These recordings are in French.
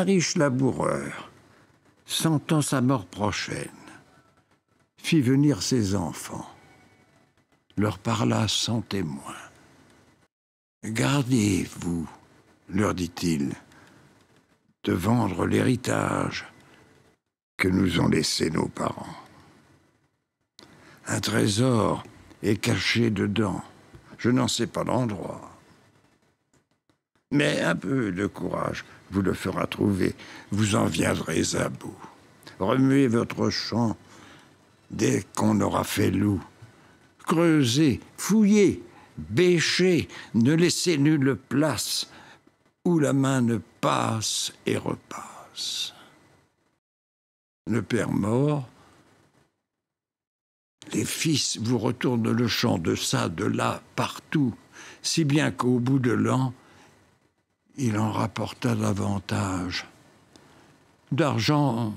un riche laboureur, sentant sa mort prochaine, fit venir ses enfants, leur parla sans témoin. Gardez-vous, leur dit-il, de vendre l'héritage que nous ont laissé nos parents. Un trésor est caché dedans, je n'en sais pas l'endroit. Mais un peu de courage vous le fera trouver, vous en viendrez à bout. Remuez votre champ dès qu'on aura fait loup. Creusez, fouillez, bêchez, ne laissez nulle place où la main ne passe et repasse. Le père mort, les fils vous retournent le champ de ça, de là, partout, si bien qu'au bout de l'an, il en rapporta davantage. D'argent,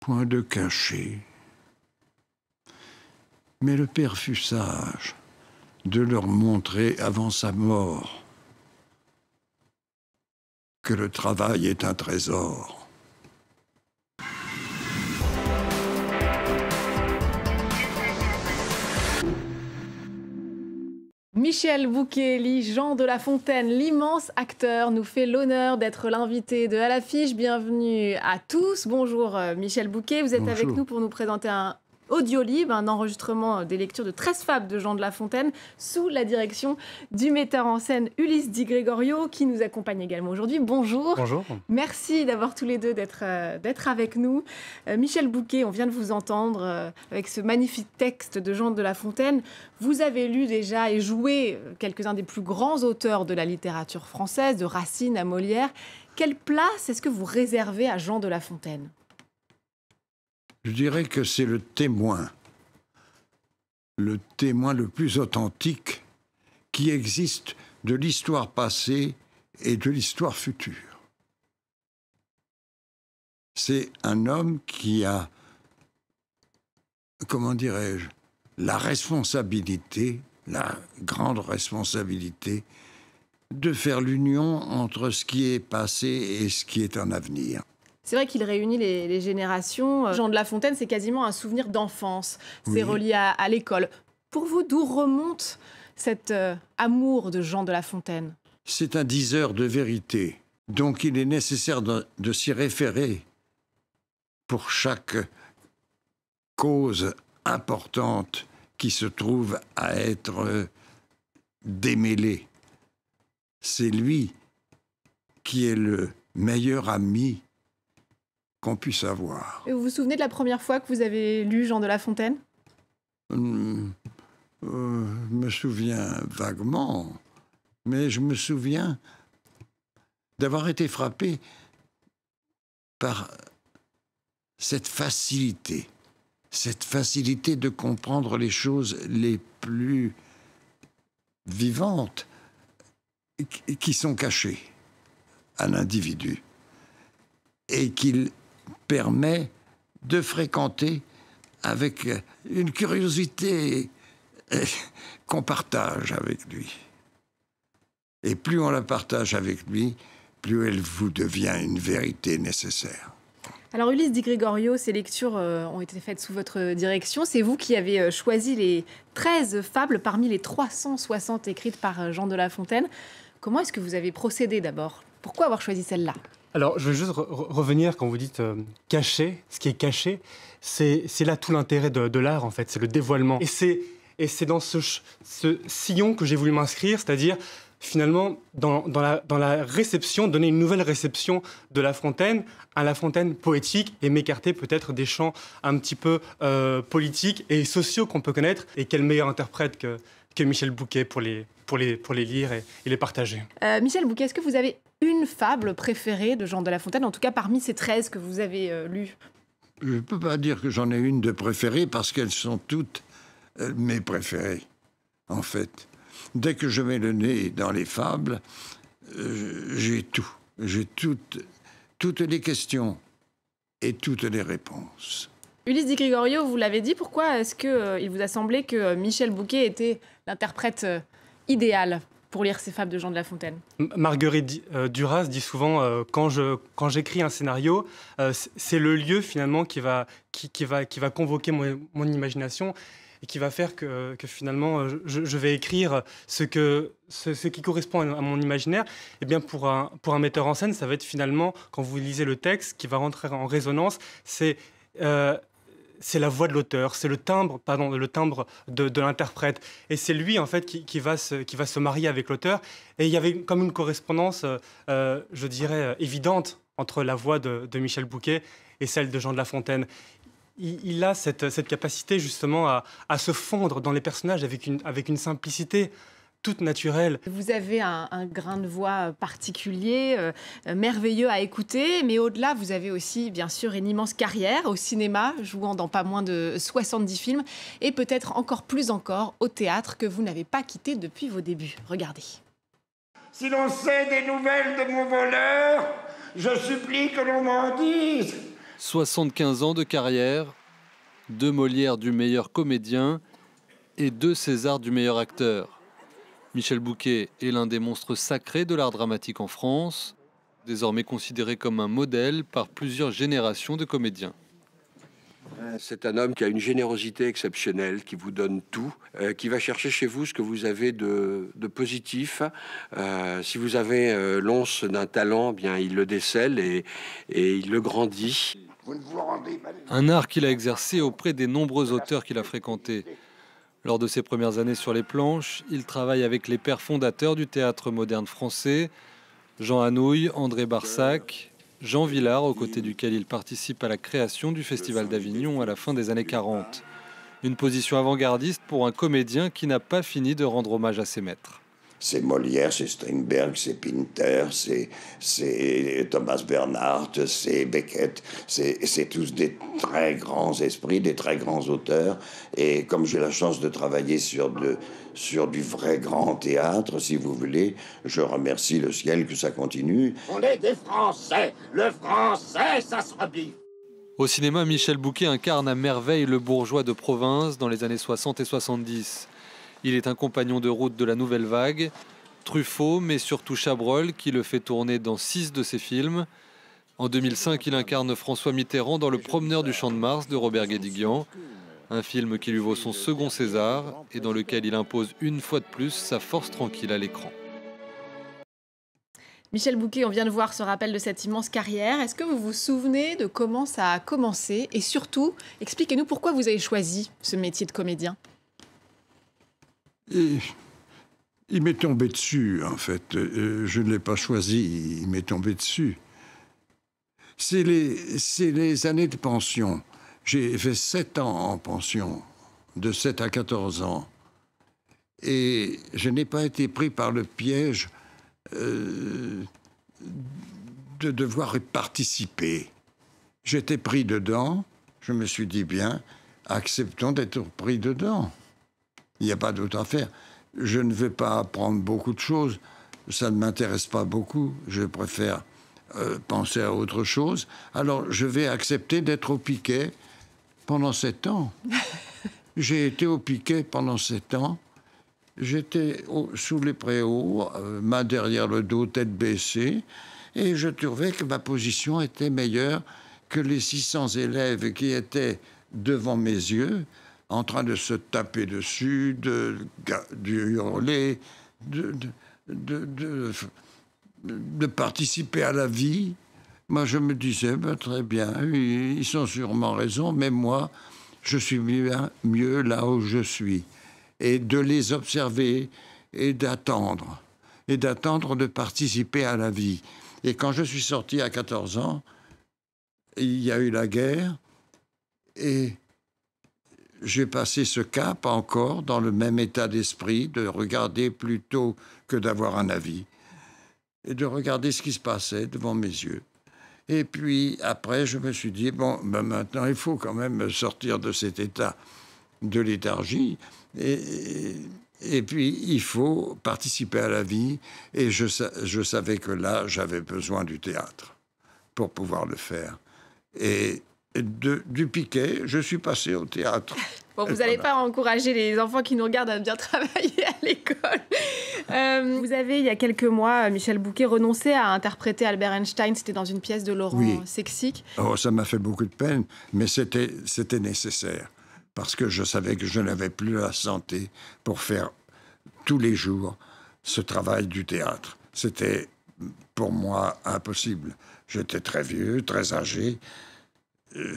point de cachet. Mais le père fut sage de leur montrer avant sa mort que le travail est un trésor. Michel Bouquet, Jean de La Fontaine, l'immense acteur, nous fait l'honneur d'être l'invité de À l'affiche. Bienvenue à tous. Bonjour euh, Michel Bouquet, vous êtes avec nous pour nous présenter un Audio Libre, un enregistrement euh, des lectures de 13 fables de Jean de La Fontaine sous la direction du metteur en scène Ulysse Di Gregorio qui nous accompagne également aujourd'hui. Bonjour. Bonjour. Merci d'avoir tous les deux d'être euh, avec nous. Euh, Michel Bouquet, on vient de vous entendre avec ce magnifique texte de Jean de La Fontaine. Vous avez lu déjà et joué quelques-uns des plus grands auteurs de la littérature française, de Racine à Molière. Quelle place est-ce que vous réservez à Jean de La Fontaine je dirais que c'est le témoin, le témoin le plus authentique qui existe de l'histoire passée et de l'histoire future. C'est un homme qui a, comment dirais-je, la responsabilité, la grande responsabilité de faire l'union entre ce qui est passé et ce qui est en avenir. C'est vrai qu'il réunit les, générations. Euh, Jean de La Fontaine, c'est quasiment un souvenir d'enfance. C'est relié à, l'école. Pour vous, d'où remonte cet euh, amour de Jean de La Fontaine C'est un diseur de vérité. Donc il est nécessaire de, s'y référer pour chaque cause importante qui se trouve à être euh, démêlée. C'est lui qui est le meilleur ami qu'on puisse avoir. Et vous vous souvenez de la première fois que vous avez lu Jean de La Fontaine hmm, euh, Je me souviens vaguement, mais je me souviens d'avoir été frappé par cette facilité, cette facilité de comprendre les choses les plus vivantes qui sont cachées à l'individu et qu'il permet de fréquenter avec une curiosité euh, qu'on partage avec lui. Et plus on la partage avec lui, plus elle vous devient une vérité nécessaire. Alors Ulysse Di Gregorio, ces lectures euh, ont été faites sous votre direction. C'est vous qui avez euh, choisi les 13 fables parmi les 360 écrites par Jean de La Fontaine. Comment est-ce que vous avez procédé d'abord Pourquoi avoir choisi celle-là alors, je veux juste revenir quand vous dites euh, caché, ce qui est caché, c'est là tout l'intérêt de, l'art, en fait, c'est le dévoilement. Et c'est dans ce, sillon que j'ai voulu m'inscrire, c'est-à-dire finalement, dans, la, dans, la, réception, donner une nouvelle réception de La Fontaine, à La Fontaine poétique, et m'écarter peut-être des champs un petit peu euh, politiques et sociaux qu'on peut connaître, et quel meilleur interprète que, que Michel Bouquet pour les, pour les, pour les lire et, les partager. Euh, Michel Bouquet, est-ce que vous avez une fable préférée de Jean de La Fontaine, en tout cas parmi ces 13 que vous avez euh, lues Je ne peux pas dire que j'en ai une de préférée parce qu'elles sont toutes euh, mes préférées, en fait. Dès que je mets le nez dans les fables, euh, j'ai tout. J'ai toutes, toutes les questions et toutes les réponses. Ulysse Di Grigorio, vous l'avez dit, pourquoi est-ce qu'il il vous a semblé que Michel Bouquet était l'interprète idéal pour lire Ces fables de Jean de La Fontaine Marguerite euh, Duras dit souvent euh, quand je quand j'écris un scénario, euh, c'est le lieu finalement qui va qui, qui va qui va convoquer mon, imagination et qui va faire que, que finalement je, vais écrire ce que ce, qui correspond à mon imaginaire. Et eh bien pour un pour un metteur en scène, ça va être finalement quand vous lisez le texte qui va rentrer en résonance, c'est c'est la voix de l'auteur, c'est le timbre, pardon, le timbre de, l'interprète. Et c'est lui, en fait, qui, va se, qui va se marier avec l'auteur. Et il y avait comme une correspondance, euh, euh, je dirais, euh, évidente entre la voix de, Michel Bouquet et celle de Jean de La Fontaine. Il, a cette, capacité, justement, à, se fondre dans les personnages avec avec une simplicité toute naturelle. Vous avez un, grain de voix euh, particulier, euh, euh, merveilleux à écouter, mais au-delà, vous avez aussi, bien sûr, une immense carrière au cinéma, jouant dans pas moins de 70 films, et peut-être encore plus encore au théâtre que vous n'avez pas quitté depuis vos débuts. Regardez. Si l'on sait des nouvelles de mon voleur, je supplie que l'on m'en dise. 75 ans de carrière, deux Molières du meilleur comédien et deux César du meilleur acteur. Michel Bouquet est l'un des monstres sacrés de l'art dramatique en France, désormais considéré comme un modèle par plusieurs générations de comédiens. Euh, c'est un homme qui a une générosité exceptionnelle, qui vous donne tout, euh, qui va chercher chez vous ce que vous avez de, positif. Euh, si vous avez l'once d'un talent, eh bien il le décèle et il le grandit. Un art qu'il a exercé auprès des nombreux auteurs qu'il a fréquentés. Lors de ses premières années sur les planches, il travaille avec les pères fondateurs du théâtre moderne français, Jean Hanouille, André Barsac, Jean Villard, aux côtés duquel il participe à la création du Festival d'Avignon à la fin des années 40. Une position avant-gardiste pour un comédien qui n'a pas fini de rendre hommage à ses maîtres c'est Molière, c'est Strindberg, c'est Pinter, c'est Thomas Bernhardt, c'est Beckett, c'est tous des très grands esprits, des très grands auteurs. Et comme j'ai la chance de travailler sur, de, sur du vrai grand théâtre, si vous voulez, je remercie le ciel que ça continue. On est des Français, le Français, ça se rebiffe. Au cinéma, Michel Bouquet incarne à merveille le bourgeois de province dans les années 60 et 70. Il est un compagnon de route de la nouvelle vague, Truffaut, mais surtout Chabrol, qui le fait tourner dans six de ses films. En 2005, il incarne François Mitterrand dans Le promeneur du Champ de Mars de Robert Guédiguian, un film qui lui vaut son second César et dans lequel il impose une fois de plus sa force tranquille à l'écran. Michel Bouquet, on vient de voir ce rappel de cette immense carrière. Est-ce que vous vous souvenez de comment ça a commencé Et surtout, expliquez-nous pourquoi vous avez choisi ce métier de comédien il m'est tombé dessus, en fait. Euh, je ne l'ai pas choisi, il m'est tombé dessus. C'est les, années de pension. J'ai fait sept ans en pension, de 7 à 14 ans. Et je n'ai pas été pris par le piège euh, de devoir participer. J'étais pris dedans, je me suis dit bien, acceptons d'être pris dedans. Il n'y a pas d'autre à faire. Je ne vais pas apprendre beaucoup de choses. Ça ne m'intéresse pas beaucoup. Je préfère euh, penser à autre chose. Alors, je vais accepter d'être au piquet pendant sept ans. J'ai été au piquet pendant sept ans. J'étais sous les préaux, euh, main derrière le dos, tête baissée, et je trouvais que ma position était meilleure que les 600 élèves qui étaient devant mes yeux en train de se taper dessus, de, hurler, de, de, de, participer à la vie. Moi, je me disais, ben, très bien, ils sont sûrement raison, mais moi, je suis mieux là où je suis. Et de les observer et d'attendre, et d'attendre de participer à la vie. Et quand je suis sorti à 14 ans, il y a eu la guerre, et j'ai passé ce cap encore dans le même état d'esprit de regarder plutôt que d'avoir un avis et de regarder ce qui se passait devant mes yeux. Et puis après, je me suis dit, bon, ben maintenant, il faut quand même sortir de cet état de léthargie. Et, puis, il faut participer à la vie. Et je, je savais que là, j'avais besoin du théâtre pour pouvoir le faire. Et de, du piquet, je suis passé au théâtre. vous n'allez pas encourager les enfants qui nous regardent à bien travailler à l'école. Euh, vous avez, il y a quelques mois, Michel Bouquet renoncé à interpréter Albert Einstein. C'était dans une pièce de Laurent oui. Oh, ça m'a fait beaucoup de peine, mais c'était nécessaire. Parce que je savais que je n'avais plus la santé pour faire tous les jours ce travail du théâtre. C'était pour moi impossible. J'étais très vieux, très âgé. Euh,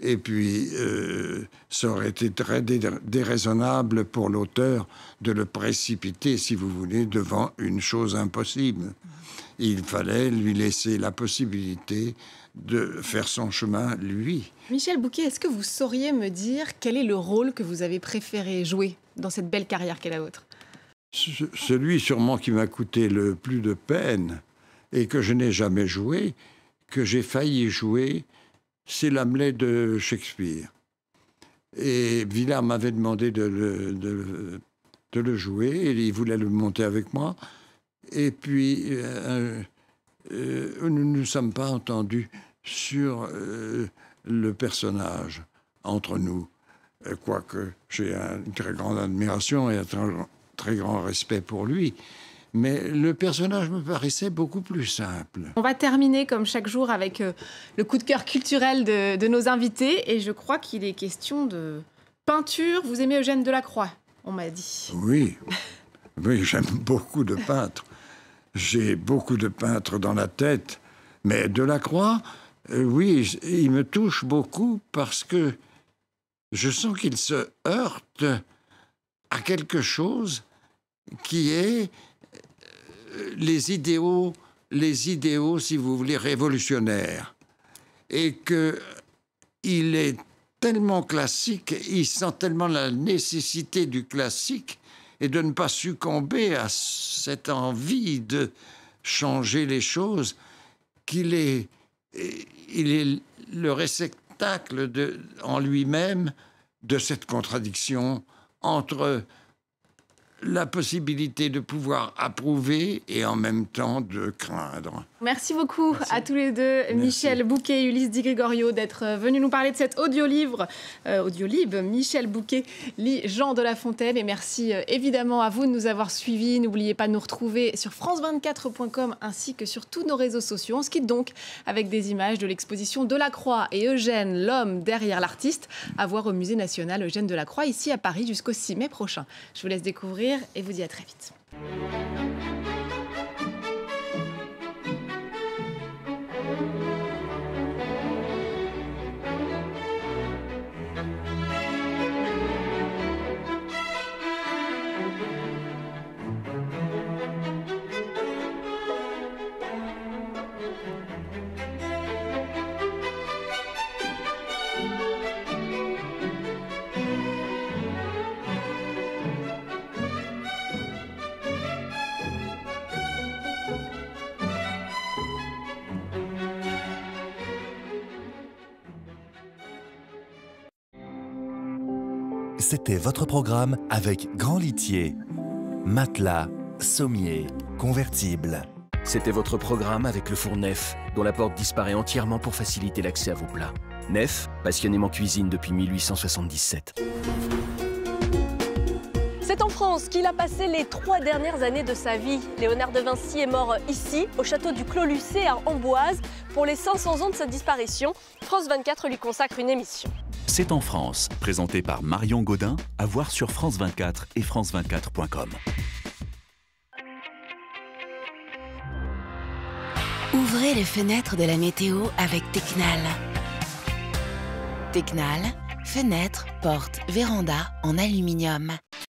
et puis, euh, ça aurait été très déraisonnable pour l'auteur de le précipiter, si vous voulez, devant une chose impossible. Il fallait lui laisser la possibilité de faire son chemin, lui. Michel Bouquet, est-ce que vous sauriez me dire quel est le rôle que vous avez préféré jouer dans cette belle carrière qu'est la vôtre Celui sûrement qui m'a coûté le plus de peine et que je n'ai jamais joué, que j'ai failli jouer c'est l'Hamlet de Shakespeare. Et Villard m'avait demandé de le, jouer, et il voulait le monter avec moi. Et puis, euh, euh, nous ne nous sommes pas entendus sur euh, le personnage entre nous, quoique j'ai une très grande admiration et un très grand respect pour lui mais le personnage me paraissait beaucoup plus simple. On va terminer comme chaque jour avec euh, le coup de cœur culturel de, nos invités et je crois qu'il est question de peinture. Vous aimez Eugène Delacroix, on m'a dit. Oui, oui j'aime beaucoup de peintres. J'ai beaucoup de peintres dans la tête, mais Delacroix, euh, oui, il me touche beaucoup parce que je sens qu'il se heurte à quelque chose qui est les idéaux, les idéaux, si vous voulez, révolutionnaires. Et que il est tellement classique, il sent tellement la nécessité du classique et de ne pas succomber à cette envie de changer les choses qu'il est, eh, il est le réceptacle en lui-même de cette contradiction entre la possibilité de pouvoir approuver et en même temps de craindre. Merci beaucoup à tous les deux, Michel Bouquet et Ulysse Di Gregorio, d'être euh, venus nous parler de cet audiolivre, euh, Michel Bouquet lit Jean de La Fontaine. Et merci euh, évidemment à vous de nous avoir suivis. N'oubliez pas de nous retrouver sur france24.com ainsi que sur tous nos réseaux sociaux. On se quitte donc avec des images de l'exposition de La Croix et Eugène, l'homme derrière l'artiste, à voir au Musée national Eugène de La Croix ici à Paris jusqu'au 6 mai prochain. Je vous laisse découvrir et vous dis à très vite. c'était votre programme avec Grand Litier, Matelas, Sommier, Convertible. C'était votre programme avec le four Nef, dont la porte disparaît entièrement pour faciliter l'accès à vos plats. Nef, passionnément cuisine depuis 1877. C'est en France qu'il a passé les trois dernières années de sa vie. Léonard de Vinci est mort ici, au château du Clos Lucé à Amboise. Pour les 500 ans de sa disparition, France 24 lui consacre une émission. C'est en France, présenté par Marion Godin, à voir sur France 24 et France24.com. Ouvrez les fenêtres de la météo avec Technal. Technal, fenêtres, portes, véranda en aluminium.